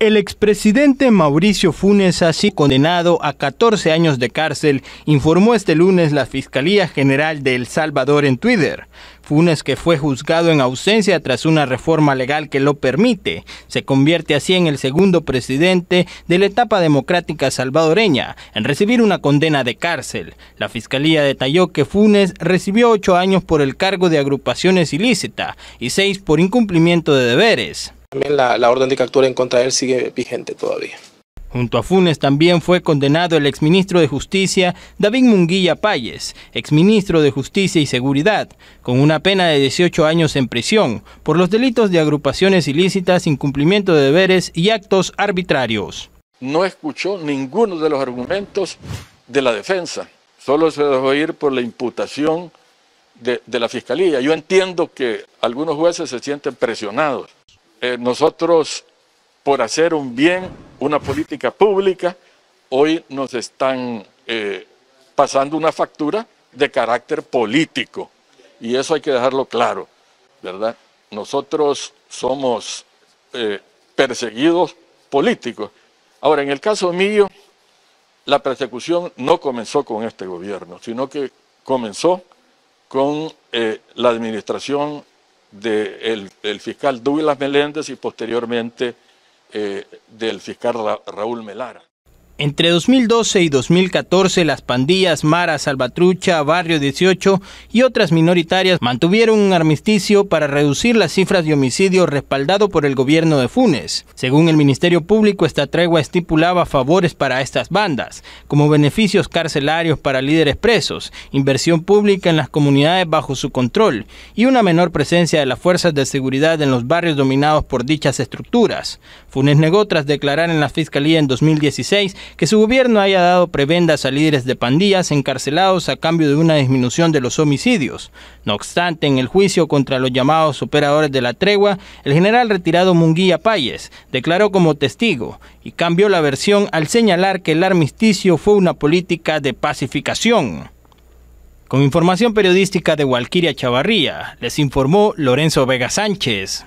El expresidente Mauricio Funes así condenado a 14 años de cárcel, informó este lunes la Fiscalía General de El Salvador en Twitter. Funes, que fue juzgado en ausencia tras una reforma legal que lo permite, se convierte así en el segundo presidente de la etapa democrática salvadoreña en recibir una condena de cárcel. La fiscalía detalló que Funes recibió ocho años por el cargo de agrupaciones ilícita y seis por incumplimiento de deberes. También la, orden de captura en contra de él sigue vigente todavía. Junto a Funes también fue condenado el exministro de Justicia David Munguilla Payes, exministro de Justicia y Seguridad, con una pena de 18 años en prisión por los delitos de agrupaciones ilícitas, incumplimiento de deberes y actos arbitrarios. No escuchó ninguno de los argumentos de la defensa, solo se dejó ir por la imputación de la fiscalía. Yo entiendo que algunos jueces se sienten presionados eh, nosotros por hacer un bien, una política pública, hoy nos están eh, pasando una factura de carácter político. Y eso hay que dejarlo claro, ¿verdad? Nosotros somos eh, perseguidos políticos. Ahora, en el caso mío, la persecución no comenzó con este gobierno, sino que comenzó con la administración del de el fiscal Douglas Meléndez y posteriormente eh, del fiscal Raúl Melara. Entre 2012 y 2014, las pandillas Mara, Salvatrucha, Barrio 18 y otras minoritarias mantuvieron un armisticio para reducir las cifras de homicidios respaldado por el gobierno de Funes. Según el Ministerio Público, esta tregua estipulaba favores para estas bandas, como beneficios carcelarios para líderes presos, inversión pública en las comunidades bajo su control y una menor presencia de las fuerzas de seguridad en los barrios dominados por dichas estructuras. Funes negó tras declarar en la Fiscalía en 2016 que su gobierno haya dado prebendas a líderes de pandillas encarcelados a cambio de una disminución de los homicidios. No obstante, en el juicio contra los llamados operadores de la tregua, el general retirado Munguía Payes declaró como testigo y cambió la versión al señalar que el armisticio fue una política de pacificación. Con información periodística de Walquiria Chavarría, les informó Lorenzo Vega Sánchez.